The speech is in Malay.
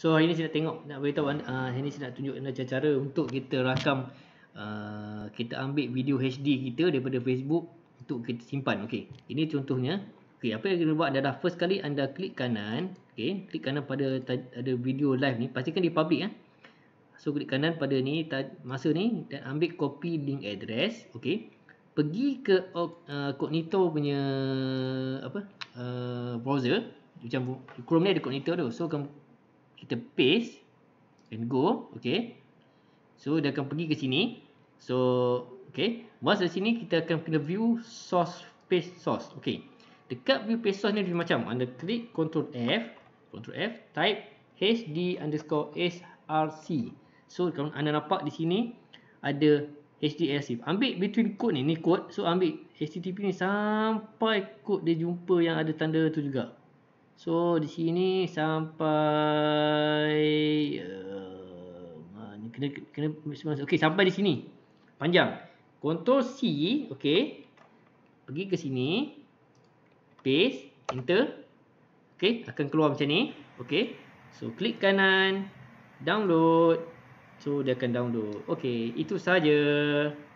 So hari ni saya nak tengok nak beritahu uh, hari ni saya nak tunjuk macam cara untuk kita rakam uh, kita ambil video HD kita daripada Facebook untuk kita simpan. Okey. Ini contohnya. Okey, apa yang kita buat adalah first kali anda klik kanan, okey, klik kanan pada ada video live ni, pastikan dia public eh. So klik kanan pada ni masa ni dan ambil copy link address, okey. Pergi ke uh, Cognito punya apa? Uh, browser macam Chrome ni ada Cognito tu. So kita paste and go okay so dia akan pergi ke sini so okay once di sini kita akan kena view source paste source okay dekat view paste source ni dia macam anda klik control F control F type hd underscore src so kalau anda nampak di sini ada HDLC. Ambil between code ni, ni code. So, ambil HTTP ni sampai code dia jumpa yang ada tanda tu juga. So di sini sampai uh, kena kena okey sampai di sini. Panjang. Ctrl C, okey. Pergi ke sini. Paste, enter. Okey, akan keluar macam ni. Okey. So klik kanan, download. So dia akan download. Okey, itu saja.